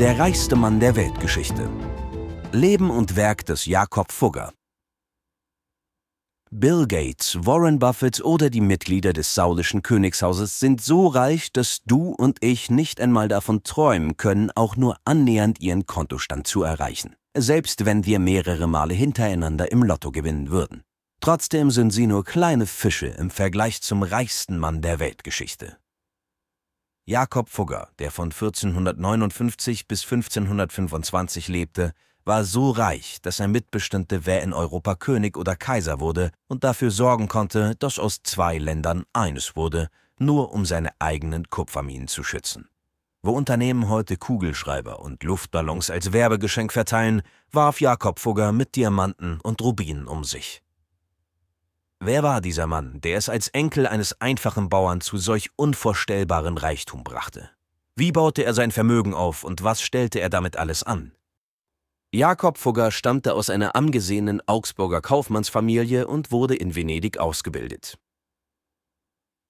Der reichste Mann der Weltgeschichte. Leben und Werk des Jakob Fugger. Bill Gates, Warren Buffett oder die Mitglieder des saulischen Königshauses sind so reich, dass du und ich nicht einmal davon träumen können, auch nur annähernd ihren Kontostand zu erreichen, selbst wenn wir mehrere Male hintereinander im Lotto gewinnen würden. Trotzdem sind sie nur kleine Fische im Vergleich zum reichsten Mann der Weltgeschichte. Jakob Fugger, der von 1459 bis 1525 lebte, war so reich, dass er mitbestimmte, wer in Europa König oder Kaiser wurde und dafür sorgen konnte, dass aus zwei Ländern eines wurde, nur um seine eigenen Kupferminen zu schützen. Wo Unternehmen heute Kugelschreiber und Luftballons als Werbegeschenk verteilen, warf Jakob Fugger mit Diamanten und Rubinen um sich. Wer war dieser Mann, der es als Enkel eines einfachen Bauern zu solch unvorstellbaren Reichtum brachte? Wie baute er sein Vermögen auf und was stellte er damit alles an? Jakob Fugger stammte aus einer angesehenen Augsburger Kaufmannsfamilie und wurde in Venedig ausgebildet.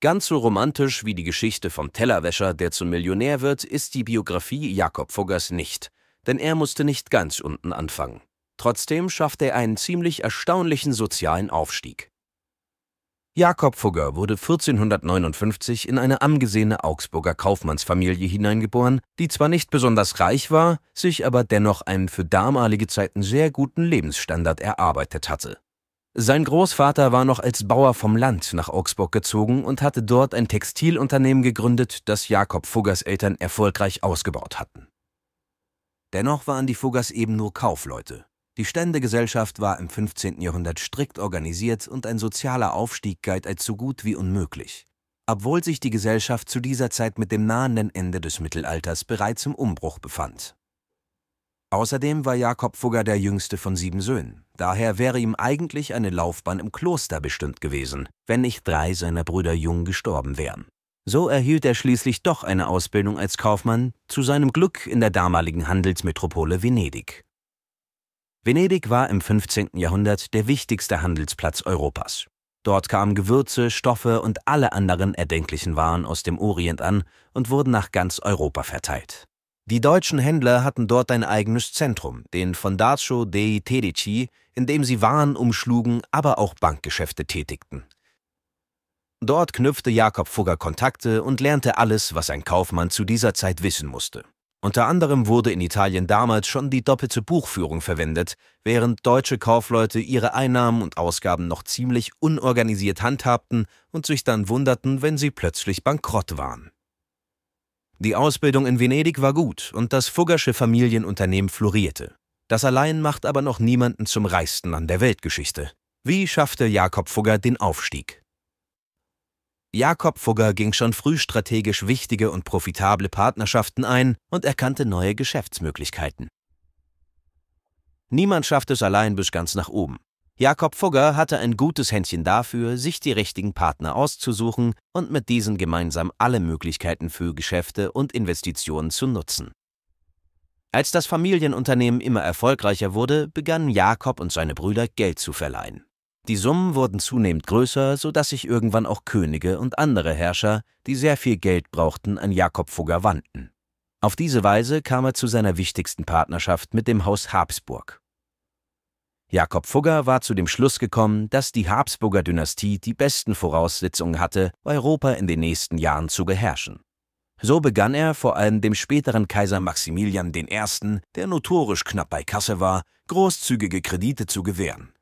Ganz so romantisch wie die Geschichte vom Tellerwäscher, der zum Millionär wird, ist die Biografie Jakob Fuggers nicht, denn er musste nicht ganz unten anfangen. Trotzdem schaffte er einen ziemlich erstaunlichen sozialen Aufstieg. Jakob Fugger wurde 1459 in eine angesehene Augsburger Kaufmannsfamilie hineingeboren, die zwar nicht besonders reich war, sich aber dennoch einen für damalige Zeiten sehr guten Lebensstandard erarbeitet hatte. Sein Großvater war noch als Bauer vom Land nach Augsburg gezogen und hatte dort ein Textilunternehmen gegründet, das Jakob Fuggers Eltern erfolgreich ausgebaut hatten. Dennoch waren die Fuggers eben nur Kaufleute die Ständegesellschaft war im 15. Jahrhundert strikt organisiert und ein sozialer Aufstieg galt als so gut wie unmöglich. Obwohl sich die Gesellschaft zu dieser Zeit mit dem nahenden Ende des Mittelalters bereits im Umbruch befand. Außerdem war Jakob Fugger der jüngste von sieben Söhnen. Daher wäre ihm eigentlich eine Laufbahn im Kloster bestimmt gewesen, wenn nicht drei seiner Brüder jung gestorben wären. So erhielt er schließlich doch eine Ausbildung als Kaufmann, zu seinem Glück in der damaligen Handelsmetropole Venedig. Venedig war im 15. Jahrhundert der wichtigste Handelsplatz Europas. Dort kamen Gewürze, Stoffe und alle anderen erdenklichen Waren aus dem Orient an und wurden nach ganz Europa verteilt. Die deutschen Händler hatten dort ein eigenes Zentrum, den Fondaccio dei Tedici, in dem sie Waren umschlugen, aber auch Bankgeschäfte tätigten. Dort knüpfte Jakob Fugger Kontakte und lernte alles, was ein Kaufmann zu dieser Zeit wissen musste. Unter anderem wurde in Italien damals schon die doppelte Buchführung verwendet, während deutsche Kaufleute ihre Einnahmen und Ausgaben noch ziemlich unorganisiert handhabten und sich dann wunderten, wenn sie plötzlich bankrott waren. Die Ausbildung in Venedig war gut und das Fuggersche Familienunternehmen florierte. Das allein macht aber noch niemanden zum reichsten an der Weltgeschichte. Wie schaffte Jakob Fugger den Aufstieg? Jakob Fugger ging schon früh strategisch wichtige und profitable Partnerschaften ein und erkannte neue Geschäftsmöglichkeiten. Niemand schafft es allein bis ganz nach oben. Jakob Fugger hatte ein gutes Händchen dafür, sich die richtigen Partner auszusuchen und mit diesen gemeinsam alle Möglichkeiten für Geschäfte und Investitionen zu nutzen. Als das Familienunternehmen immer erfolgreicher wurde, begannen Jakob und seine Brüder Geld zu verleihen. Die Summen wurden zunehmend größer, so dass sich irgendwann auch Könige und andere Herrscher, die sehr viel Geld brauchten, an Jakob Fugger wandten. Auf diese Weise kam er zu seiner wichtigsten Partnerschaft mit dem Haus Habsburg. Jakob Fugger war zu dem Schluss gekommen, dass die Habsburger Dynastie die besten Voraussetzungen hatte, Europa in den nächsten Jahren zu beherrschen. So begann er vor allem dem späteren Kaiser Maximilian I., der notorisch knapp bei Kasse war, großzügige Kredite zu gewähren.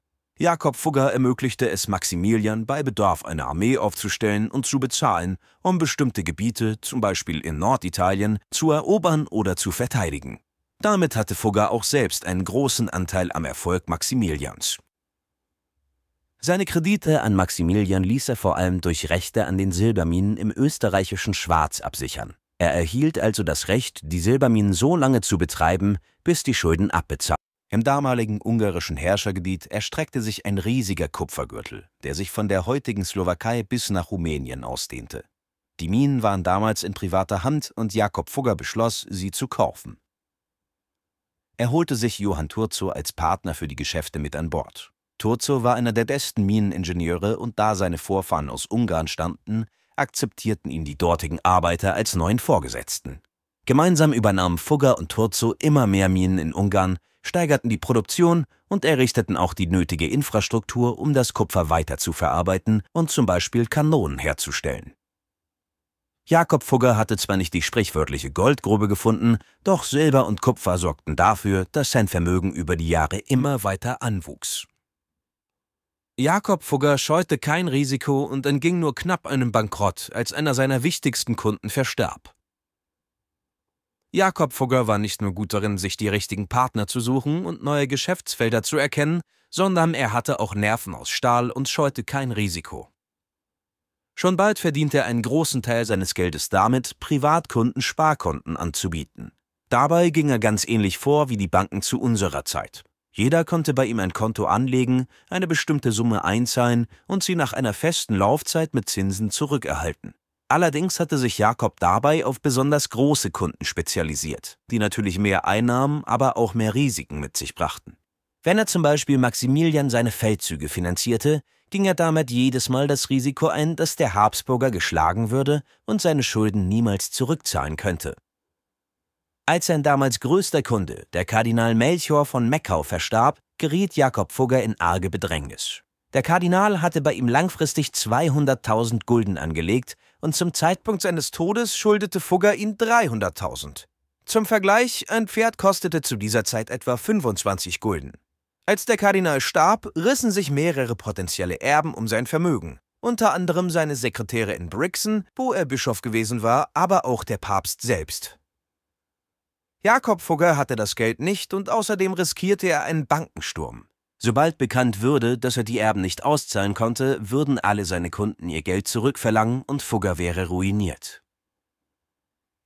Jakob Fugger ermöglichte es Maximilian, bei Bedarf eine Armee aufzustellen und zu bezahlen, um bestimmte Gebiete, zum Beispiel in Norditalien, zu erobern oder zu verteidigen. Damit hatte Fugger auch selbst einen großen Anteil am Erfolg Maximilians. Seine Kredite an Maximilian ließ er vor allem durch Rechte an den Silberminen im österreichischen Schwarz absichern. Er erhielt also das Recht, die Silberminen so lange zu betreiben, bis die Schulden abbezahlt im damaligen ungarischen Herrschergebiet erstreckte sich ein riesiger Kupfergürtel, der sich von der heutigen Slowakei bis nach Rumänien ausdehnte. Die Minen waren damals in privater Hand und Jakob Fugger beschloss, sie zu kaufen. Er holte sich Johann Turzo als Partner für die Geschäfte mit an Bord. Turzo war einer der besten Mineningenieure und da seine Vorfahren aus Ungarn stammten, akzeptierten ihn die dortigen Arbeiter als neuen Vorgesetzten. Gemeinsam übernahmen Fugger und Turzo immer mehr Minen in Ungarn steigerten die Produktion und errichteten auch die nötige Infrastruktur, um das Kupfer weiter zu verarbeiten und zum Beispiel Kanonen herzustellen. Jakob Fugger hatte zwar nicht die sprichwörtliche Goldgrube gefunden, doch Silber und Kupfer sorgten dafür, dass sein Vermögen über die Jahre immer weiter anwuchs. Jakob Fugger scheute kein Risiko und entging nur knapp einem Bankrott, als einer seiner wichtigsten Kunden verstarb. Jakob Fugger war nicht nur gut darin, sich die richtigen Partner zu suchen und neue Geschäftsfelder zu erkennen, sondern er hatte auch Nerven aus Stahl und scheute kein Risiko. Schon bald verdiente er einen großen Teil seines Geldes damit, Privatkunden Sparkonten anzubieten. Dabei ging er ganz ähnlich vor wie die Banken zu unserer Zeit. Jeder konnte bei ihm ein Konto anlegen, eine bestimmte Summe einzahlen und sie nach einer festen Laufzeit mit Zinsen zurückerhalten. Allerdings hatte sich Jakob dabei auf besonders große Kunden spezialisiert, die natürlich mehr Einnahmen, aber auch mehr Risiken mit sich brachten. Wenn er zum Beispiel Maximilian seine Feldzüge finanzierte, ging er damit jedes Mal das Risiko ein, dass der Habsburger geschlagen würde und seine Schulden niemals zurückzahlen könnte. Als sein damals größter Kunde, der Kardinal Melchior von Meckau, verstarb, geriet Jakob Fugger in arge Bedrängnis. Der Kardinal hatte bei ihm langfristig 200.000 Gulden angelegt und zum Zeitpunkt seines Todes schuldete Fugger ihm 300.000. Zum Vergleich, ein Pferd kostete zu dieser Zeit etwa 25 Gulden. Als der Kardinal starb, rissen sich mehrere potenzielle Erben um sein Vermögen, unter anderem seine Sekretäre in Brixen, wo er Bischof gewesen war, aber auch der Papst selbst. Jakob Fugger hatte das Geld nicht und außerdem riskierte er einen Bankensturm. Sobald bekannt würde, dass er die Erben nicht auszahlen konnte, würden alle seine Kunden ihr Geld zurückverlangen und Fugger wäre ruiniert.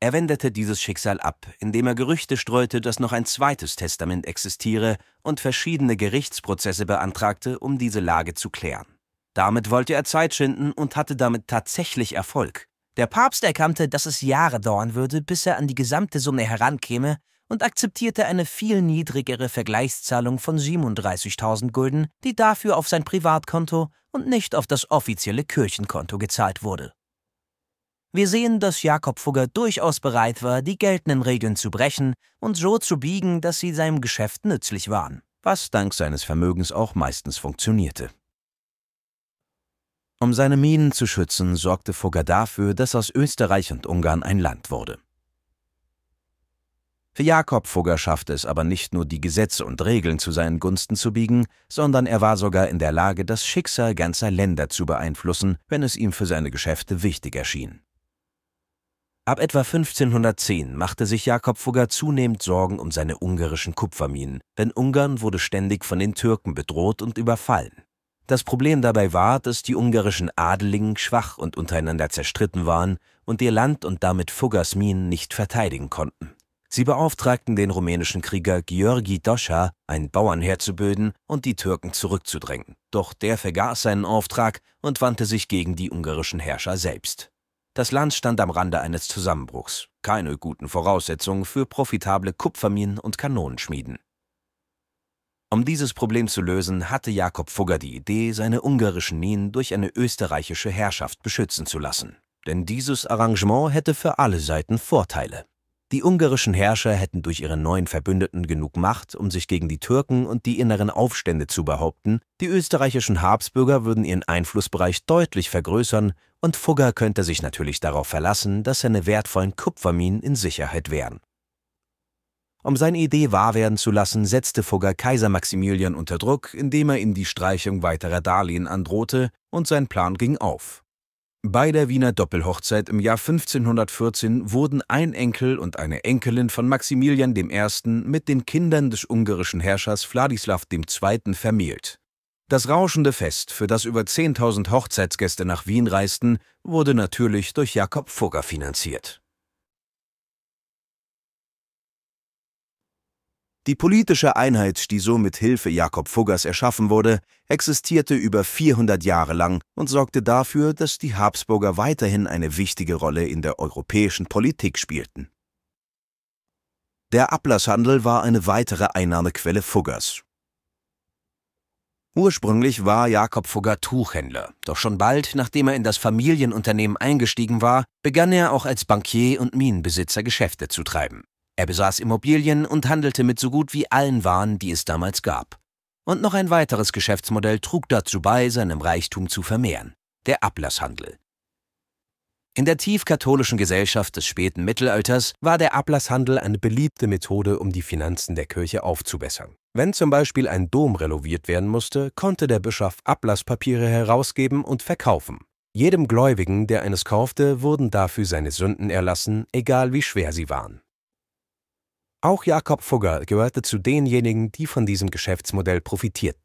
Er wendete dieses Schicksal ab, indem er Gerüchte streute, dass noch ein zweites Testament existiere und verschiedene Gerichtsprozesse beantragte, um diese Lage zu klären. Damit wollte er Zeit schinden und hatte damit tatsächlich Erfolg. Der Papst erkannte, dass es Jahre dauern würde, bis er an die gesamte Summe herankäme, und akzeptierte eine viel niedrigere Vergleichszahlung von 37.000 Gulden, die dafür auf sein Privatkonto und nicht auf das offizielle Kirchenkonto gezahlt wurde. Wir sehen, dass Jakob Fugger durchaus bereit war, die geltenden Regeln zu brechen und so zu biegen, dass sie seinem Geschäft nützlich waren, was dank seines Vermögens auch meistens funktionierte. Um seine Minen zu schützen, sorgte Fugger dafür, dass aus Österreich und Ungarn ein Land wurde. Für Jakob Fugger schaffte es aber nicht nur die Gesetze und Regeln zu seinen Gunsten zu biegen, sondern er war sogar in der Lage, das Schicksal ganzer Länder zu beeinflussen, wenn es ihm für seine Geschäfte wichtig erschien. Ab etwa 1510 machte sich Jakob Fugger zunehmend Sorgen um seine ungarischen Kupferminen, denn Ungarn wurde ständig von den Türken bedroht und überfallen. Das Problem dabei war, dass die ungarischen Adeligen schwach und untereinander zerstritten waren und ihr Land und damit Fuggers Minen nicht verteidigen konnten. Sie beauftragten den rumänischen Krieger Gheorghi Doscha, ein Bauernheer zu bilden und die Türken zurückzudrängen. Doch der vergaß seinen Auftrag und wandte sich gegen die ungarischen Herrscher selbst. Das Land stand am Rande eines Zusammenbruchs. Keine guten Voraussetzungen für profitable Kupferminen und Kanonenschmieden. Um dieses Problem zu lösen, hatte Jakob Fugger die Idee, seine ungarischen Minen durch eine österreichische Herrschaft beschützen zu lassen. Denn dieses Arrangement hätte für alle Seiten Vorteile. Die ungarischen Herrscher hätten durch ihre neuen Verbündeten genug Macht, um sich gegen die Türken und die inneren Aufstände zu behaupten, die österreichischen Habsburger würden ihren Einflussbereich deutlich vergrößern und Fugger könnte sich natürlich darauf verlassen, dass seine wertvollen Kupferminen in Sicherheit wären. Um seine Idee wahr werden zu lassen, setzte Fugger Kaiser Maximilian unter Druck, indem er ihm die Streichung weiterer Darlehen androhte, und sein Plan ging auf. Bei der Wiener Doppelhochzeit im Jahr 1514 wurden ein Enkel und eine Enkelin von Maximilian I. mit den Kindern des ungarischen Herrschers Wladislaw II. vermählt. Das rauschende Fest, für das über 10.000 Hochzeitsgäste nach Wien reisten, wurde natürlich durch Jakob Fugger finanziert. Die politische Einheit, die so mit Hilfe Jakob Fuggers erschaffen wurde, existierte über 400 Jahre lang und sorgte dafür, dass die Habsburger weiterhin eine wichtige Rolle in der europäischen Politik spielten. Der Ablasshandel war eine weitere Einnahmequelle Fuggers. Ursprünglich war Jakob Fugger Tuchhändler, doch schon bald, nachdem er in das Familienunternehmen eingestiegen war, begann er auch als Bankier und Minenbesitzer Geschäfte zu treiben. Er besaß Immobilien und handelte mit so gut wie allen Waren, die es damals gab. Und noch ein weiteres Geschäftsmodell trug dazu bei, seinem Reichtum zu vermehren, der Ablasshandel. In der tiefkatholischen Gesellschaft des späten Mittelalters war der Ablasshandel eine beliebte Methode, um die Finanzen der Kirche aufzubessern. Wenn zum Beispiel ein Dom renoviert werden musste, konnte der Bischof Ablasspapiere herausgeben und verkaufen. Jedem Gläubigen, der eines kaufte, wurden dafür seine Sünden erlassen, egal wie schwer sie waren. Auch Jakob Fugger gehörte zu denjenigen, die von diesem Geschäftsmodell profitierten.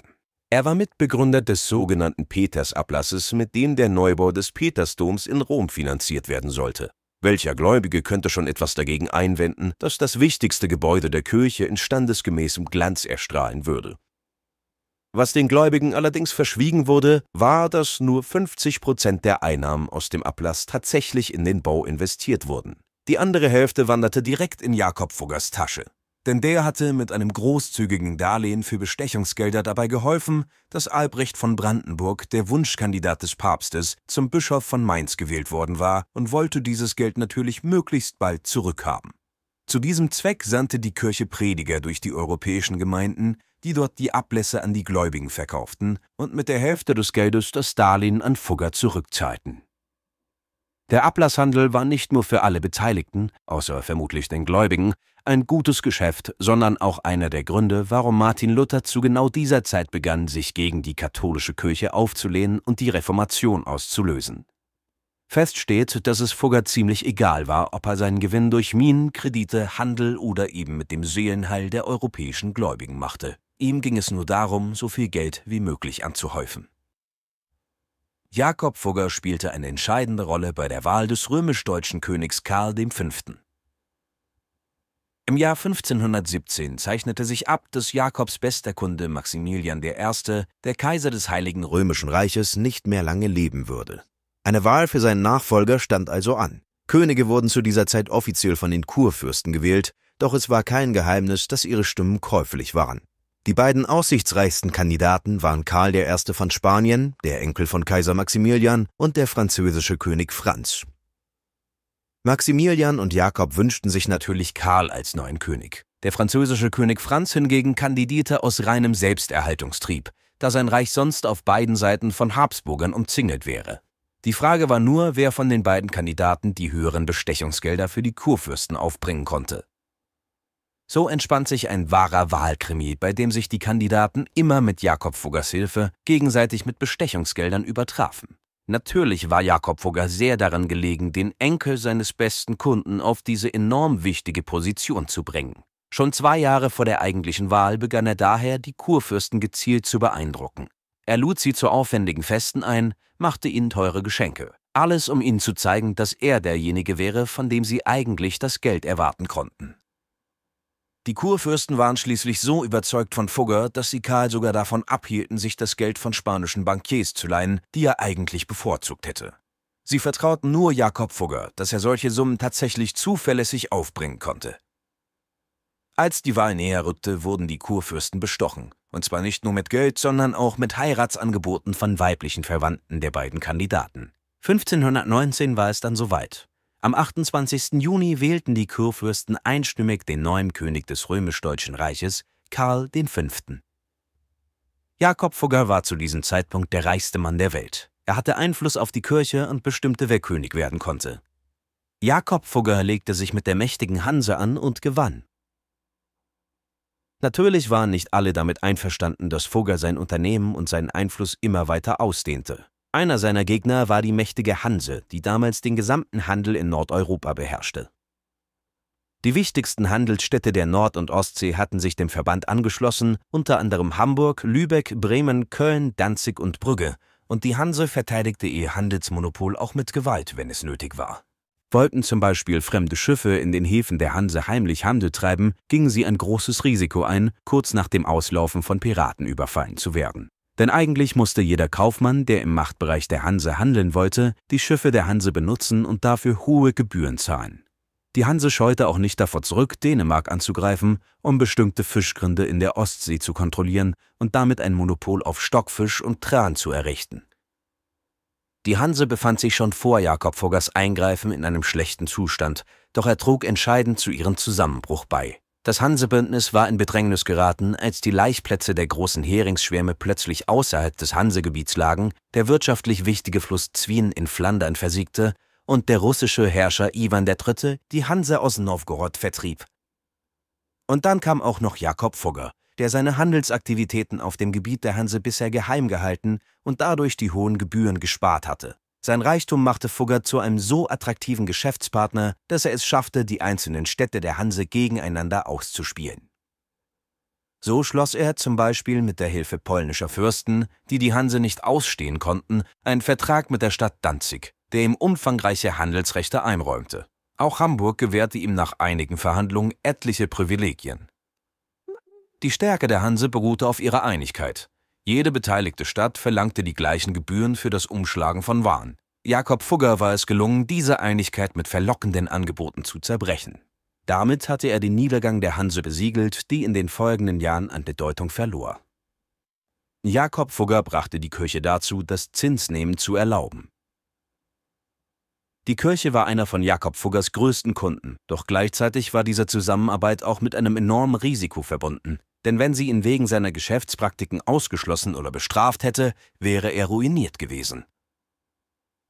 Er war Mitbegründer des sogenannten Petersablasses, mit dem der Neubau des Petersdoms in Rom finanziert werden sollte. Welcher Gläubige könnte schon etwas dagegen einwenden, dass das wichtigste Gebäude der Kirche in standesgemäßem Glanz erstrahlen würde? Was den Gläubigen allerdings verschwiegen wurde, war, dass nur 50 Prozent der Einnahmen aus dem Ablass tatsächlich in den Bau investiert wurden. Die andere Hälfte wanderte direkt in Jakob Fuggers Tasche, denn der hatte mit einem großzügigen Darlehen für Bestechungsgelder dabei geholfen, dass Albrecht von Brandenburg, der Wunschkandidat des Papstes, zum Bischof von Mainz gewählt worden war und wollte dieses Geld natürlich möglichst bald zurückhaben. Zu diesem Zweck sandte die Kirche Prediger durch die europäischen Gemeinden, die dort die Ablässe an die Gläubigen verkauften und mit der Hälfte des Geldes das Darlehen an Fugger zurückzahlten. Der Ablasshandel war nicht nur für alle Beteiligten, außer vermutlich den Gläubigen, ein gutes Geschäft, sondern auch einer der Gründe, warum Martin Luther zu genau dieser Zeit begann, sich gegen die katholische Kirche aufzulehnen und die Reformation auszulösen. Fest steht, dass es Fugger ziemlich egal war, ob er seinen Gewinn durch Minen, Kredite, Handel oder eben mit dem Seelenheil der europäischen Gläubigen machte. Ihm ging es nur darum, so viel Geld wie möglich anzuhäufen. Jakob Fugger spielte eine entscheidende Rolle bei der Wahl des römisch-deutschen Königs Karl V. Im Jahr 1517 zeichnete sich ab, dass Jakobs bester Kunde Maximilian I., der Kaiser des Heiligen Römischen Reiches, nicht mehr lange leben würde. Eine Wahl für seinen Nachfolger stand also an. Könige wurden zu dieser Zeit offiziell von den Kurfürsten gewählt, doch es war kein Geheimnis, dass ihre Stimmen käuflich waren. Die beiden aussichtsreichsten Kandidaten waren Karl I. von Spanien, der Enkel von Kaiser Maximilian, und der französische König Franz. Maximilian und Jakob wünschten sich natürlich Karl als neuen König. Der französische König Franz hingegen kandidierte aus reinem Selbsterhaltungstrieb, da sein Reich sonst auf beiden Seiten von Habsburgern umzingelt wäre. Die Frage war nur, wer von den beiden Kandidaten die höheren Bestechungsgelder für die Kurfürsten aufbringen konnte. So entspannt sich ein wahrer Wahlkrimi, bei dem sich die Kandidaten immer mit Jakob Fuggers Hilfe gegenseitig mit Bestechungsgeldern übertrafen. Natürlich war Jakob Fugger sehr daran gelegen, den Enkel seines besten Kunden auf diese enorm wichtige Position zu bringen. Schon zwei Jahre vor der eigentlichen Wahl begann er daher, die Kurfürsten gezielt zu beeindrucken. Er lud sie zu aufwendigen Festen ein, machte ihnen teure Geschenke. Alles, um ihnen zu zeigen, dass er derjenige wäre, von dem sie eigentlich das Geld erwarten konnten. Die Kurfürsten waren schließlich so überzeugt von Fugger, dass sie Karl sogar davon abhielten, sich das Geld von spanischen Bankiers zu leihen, die er eigentlich bevorzugt hätte. Sie vertrauten nur Jakob Fugger, dass er solche Summen tatsächlich zuverlässig aufbringen konnte. Als die Wahl näher rückte, wurden die Kurfürsten bestochen, und zwar nicht nur mit Geld, sondern auch mit Heiratsangeboten von weiblichen Verwandten der beiden Kandidaten. 1519 war es dann soweit. Am 28. Juni wählten die Kurfürsten einstimmig den neuen König des römisch-deutschen Reiches, Karl V. Jakob Fugger war zu diesem Zeitpunkt der reichste Mann der Welt. Er hatte Einfluss auf die Kirche und bestimmte, wer König werden konnte. Jakob Fugger legte sich mit der mächtigen Hanse an und gewann. Natürlich waren nicht alle damit einverstanden, dass Fugger sein Unternehmen und seinen Einfluss immer weiter ausdehnte. Einer seiner Gegner war die mächtige Hanse, die damals den gesamten Handel in Nordeuropa beherrschte. Die wichtigsten Handelsstädte der Nord- und Ostsee hatten sich dem Verband angeschlossen, unter anderem Hamburg, Lübeck, Bremen, Köln, Danzig und Brügge, und die Hanse verteidigte ihr Handelsmonopol auch mit Gewalt, wenn es nötig war. Wollten zum Beispiel fremde Schiffe in den Häfen der Hanse heimlich Handel treiben, gingen sie ein großes Risiko ein, kurz nach dem Auslaufen von Piraten überfallen zu werden. Denn eigentlich musste jeder Kaufmann, der im Machtbereich der Hanse handeln wollte, die Schiffe der Hanse benutzen und dafür hohe Gebühren zahlen. Die Hanse scheute auch nicht davor zurück, Dänemark anzugreifen, um bestimmte Fischgründe in der Ostsee zu kontrollieren und damit ein Monopol auf Stockfisch und Tran zu errichten. Die Hanse befand sich schon vor Jakob Voggers Eingreifen in einem schlechten Zustand, doch er trug entscheidend zu ihrem Zusammenbruch bei. Das Hansebündnis war in Bedrängnis geraten, als die Laichplätze der großen Heringsschwärme plötzlich außerhalb des Hansegebiets lagen, der wirtschaftlich wichtige Fluss Zwien in Flandern versiegte und der russische Herrscher Iwan III. die Hanse aus Nowgorod vertrieb. Und dann kam auch noch Jakob Fugger, der seine Handelsaktivitäten auf dem Gebiet der Hanse bisher geheim gehalten und dadurch die hohen Gebühren gespart hatte. Sein Reichtum machte Fugger zu einem so attraktiven Geschäftspartner, dass er es schaffte, die einzelnen Städte der Hanse gegeneinander auszuspielen. So schloss er zum Beispiel mit der Hilfe polnischer Fürsten, die die Hanse nicht ausstehen konnten, einen Vertrag mit der Stadt Danzig, der ihm umfangreiche Handelsrechte einräumte. Auch Hamburg gewährte ihm nach einigen Verhandlungen etliche Privilegien. Die Stärke der Hanse beruhte auf ihrer Einigkeit. Jede beteiligte Stadt verlangte die gleichen Gebühren für das Umschlagen von Waren. Jakob Fugger war es gelungen, diese Einigkeit mit verlockenden Angeboten zu zerbrechen. Damit hatte er den Niedergang der Hanse besiegelt, die in den folgenden Jahren an Bedeutung verlor. Jakob Fugger brachte die Kirche dazu, das Zinsnehmen zu erlauben. Die Kirche war einer von Jakob Fuggers größten Kunden, doch gleichzeitig war diese Zusammenarbeit auch mit einem enormen Risiko verbunden denn wenn sie ihn wegen seiner Geschäftspraktiken ausgeschlossen oder bestraft hätte, wäre er ruiniert gewesen.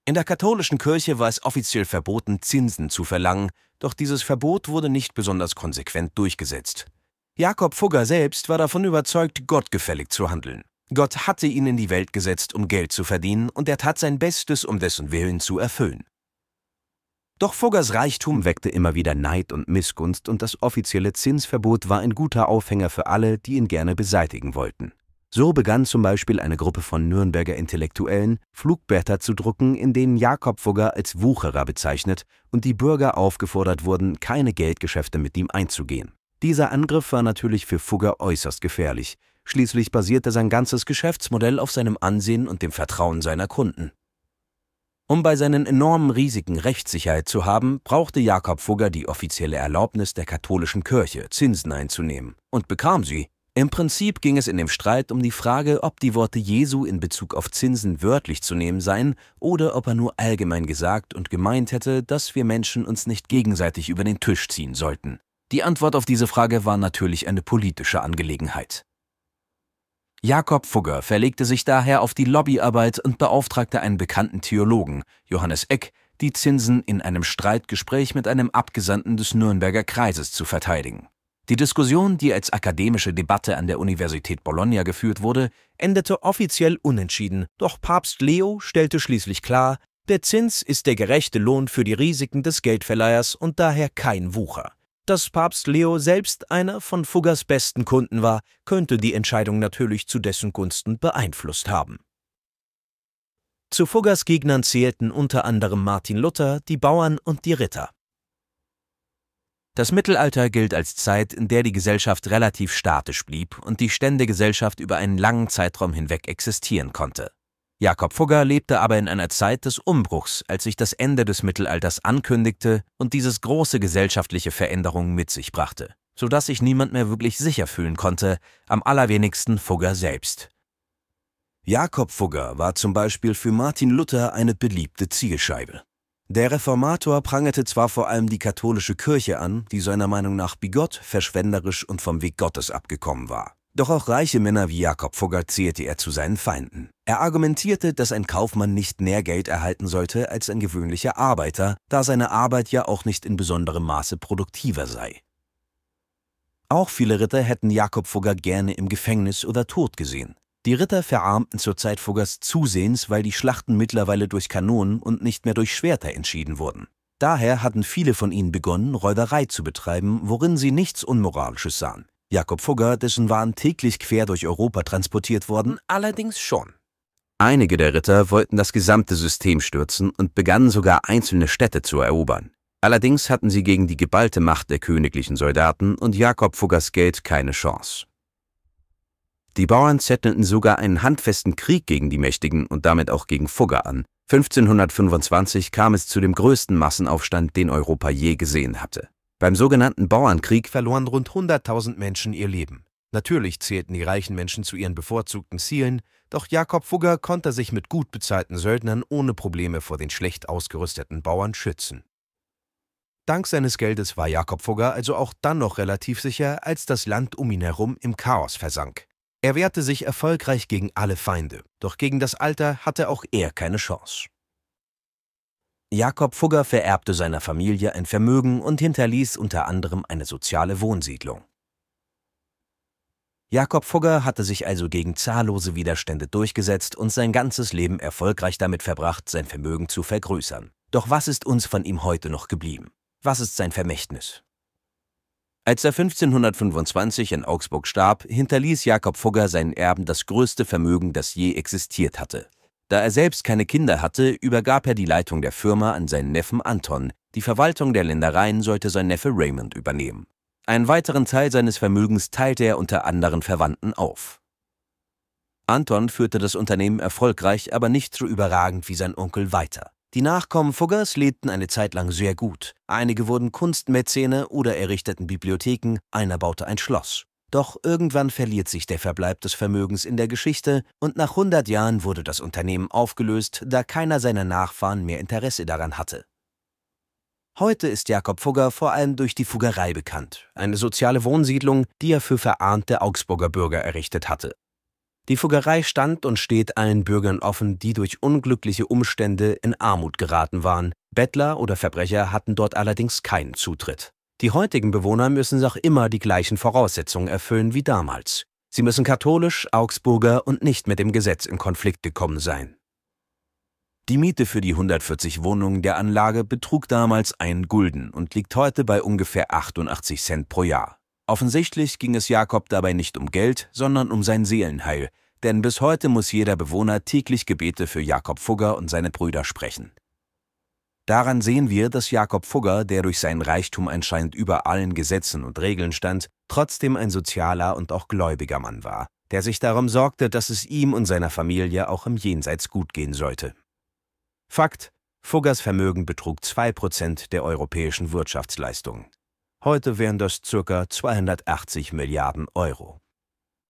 In der katholischen Kirche war es offiziell verboten, Zinsen zu verlangen, doch dieses Verbot wurde nicht besonders konsequent durchgesetzt. Jakob Fugger selbst war davon überzeugt, gottgefällig zu handeln. Gott hatte ihn in die Welt gesetzt, um Geld zu verdienen, und er tat sein Bestes, um dessen Willen zu erfüllen. Doch Fuggers Reichtum weckte immer wieder Neid und Missgunst und das offizielle Zinsverbot war ein guter Aufhänger für alle, die ihn gerne beseitigen wollten. So begann zum Beispiel eine Gruppe von Nürnberger Intellektuellen, Flugblätter zu drucken, in denen Jakob Fugger als Wucherer bezeichnet und die Bürger aufgefordert wurden, keine Geldgeschäfte mit ihm einzugehen. Dieser Angriff war natürlich für Fugger äußerst gefährlich. Schließlich basierte sein ganzes Geschäftsmodell auf seinem Ansehen und dem Vertrauen seiner Kunden. Um bei seinen enormen Risiken Rechtssicherheit zu haben, brauchte Jakob Fugger die offizielle Erlaubnis der katholischen Kirche, Zinsen einzunehmen, und bekam sie. Im Prinzip ging es in dem Streit um die Frage, ob die Worte Jesu in Bezug auf Zinsen wörtlich zu nehmen seien oder ob er nur allgemein gesagt und gemeint hätte, dass wir Menschen uns nicht gegenseitig über den Tisch ziehen sollten. Die Antwort auf diese Frage war natürlich eine politische Angelegenheit. Jakob Fugger verlegte sich daher auf die Lobbyarbeit und beauftragte einen bekannten Theologen, Johannes Eck, die Zinsen in einem Streitgespräch mit einem Abgesandten des Nürnberger Kreises zu verteidigen. Die Diskussion, die als akademische Debatte an der Universität Bologna geführt wurde, endete offiziell unentschieden, doch Papst Leo stellte schließlich klar, der Zins ist der gerechte Lohn für die Risiken des Geldverleihers und daher kein Wucher. Dass Papst Leo selbst einer von Fuggers besten Kunden war, könnte die Entscheidung natürlich zu dessen Gunsten beeinflusst haben. Zu Fuggers Gegnern zählten unter anderem Martin Luther, die Bauern und die Ritter. Das Mittelalter gilt als Zeit, in der die Gesellschaft relativ statisch blieb und die Ständegesellschaft über einen langen Zeitraum hinweg existieren konnte. Jakob Fugger lebte aber in einer Zeit des Umbruchs, als sich das Ende des Mittelalters ankündigte und dieses große gesellschaftliche Veränderungen mit sich brachte, sodass sich niemand mehr wirklich sicher fühlen konnte, am allerwenigsten Fugger selbst. Jakob Fugger war zum Beispiel für Martin Luther eine beliebte Zielscheibe. Der Reformator prangerte zwar vor allem die katholische Kirche an, die seiner Meinung nach bigott, verschwenderisch und vom Weg Gottes abgekommen war. Doch auch reiche Männer wie Jakob Fugger zählte er zu seinen Feinden. Er argumentierte, dass ein Kaufmann nicht mehr Geld erhalten sollte als ein gewöhnlicher Arbeiter, da seine Arbeit ja auch nicht in besonderem Maße produktiver sei. Auch viele Ritter hätten Jakob Fugger gerne im Gefängnis oder tot gesehen. Die Ritter verarmten zur Zeit Fuggers zusehends, weil die Schlachten mittlerweile durch Kanonen und nicht mehr durch Schwerter entschieden wurden. Daher hatten viele von ihnen begonnen, Räuberei zu betreiben, worin sie nichts Unmoralisches sahen. Jakob Fugger, dessen Waren täglich quer durch Europa transportiert wurden, allerdings schon. Einige der Ritter wollten das gesamte System stürzen und begannen sogar einzelne Städte zu erobern. Allerdings hatten sie gegen die geballte Macht der königlichen Soldaten und Jakob Fuggers Geld keine Chance. Die Bauern zettelten sogar einen handfesten Krieg gegen die Mächtigen und damit auch gegen Fugger an. 1525 kam es zu dem größten Massenaufstand, den Europa je gesehen hatte. Beim sogenannten Bauernkrieg verloren rund 100.000 Menschen ihr Leben. Natürlich zählten die reichen Menschen zu ihren bevorzugten Zielen, doch Jakob Fugger konnte sich mit gut bezahlten Söldnern ohne Probleme vor den schlecht ausgerüsteten Bauern schützen. Dank seines Geldes war Jakob Fugger also auch dann noch relativ sicher, als das Land um ihn herum im Chaos versank. Er wehrte sich erfolgreich gegen alle Feinde, doch gegen das Alter hatte auch er keine Chance. Jakob Fugger vererbte seiner Familie ein Vermögen und hinterließ unter anderem eine soziale Wohnsiedlung. Jakob Fugger hatte sich also gegen zahllose Widerstände durchgesetzt und sein ganzes Leben erfolgreich damit verbracht, sein Vermögen zu vergrößern. Doch was ist uns von ihm heute noch geblieben? Was ist sein Vermächtnis? Als er 1525 in Augsburg starb, hinterließ Jakob Fugger seinen Erben das größte Vermögen, das je existiert hatte. Da er selbst keine Kinder hatte, übergab er die Leitung der Firma an seinen Neffen Anton. Die Verwaltung der Ländereien sollte sein Neffe Raymond übernehmen. Einen weiteren Teil seines Vermögens teilte er unter anderen Verwandten auf. Anton führte das Unternehmen erfolgreich, aber nicht so überragend wie sein Onkel weiter. Die Nachkommen Fuggers lebten eine Zeit lang sehr gut. Einige wurden Kunstmäzene oder errichteten Bibliotheken, einer baute ein Schloss. Doch irgendwann verliert sich der Verbleib des Vermögens in der Geschichte und nach 100 Jahren wurde das Unternehmen aufgelöst, da keiner seiner Nachfahren mehr Interesse daran hatte. Heute ist Jakob Fugger vor allem durch die Fuggerei bekannt, eine soziale Wohnsiedlung, die er für verarmte Augsburger Bürger errichtet hatte. Die Fuggerei stand und steht allen Bürgern offen, die durch unglückliche Umstände in Armut geraten waren. Bettler oder Verbrecher hatten dort allerdings keinen Zutritt. Die heutigen Bewohner müssen auch immer die gleichen Voraussetzungen erfüllen wie damals. Sie müssen katholisch, Augsburger und nicht mit dem Gesetz in Konflikt gekommen sein. Die Miete für die 140 Wohnungen der Anlage betrug damals einen Gulden und liegt heute bei ungefähr 88 Cent pro Jahr. Offensichtlich ging es Jakob dabei nicht um Geld, sondern um sein Seelenheil, denn bis heute muss jeder Bewohner täglich Gebete für Jakob Fugger und seine Brüder sprechen. Daran sehen wir, dass Jakob Fugger, der durch seinen Reichtum anscheinend über allen Gesetzen und Regeln stand, trotzdem ein sozialer und auch gläubiger Mann war, der sich darum sorgte, dass es ihm und seiner Familie auch im Jenseits gut gehen sollte. Fakt: Fuggers Vermögen betrug 2% der europäischen Wirtschaftsleistung. Heute wären das ca. 280 Milliarden Euro.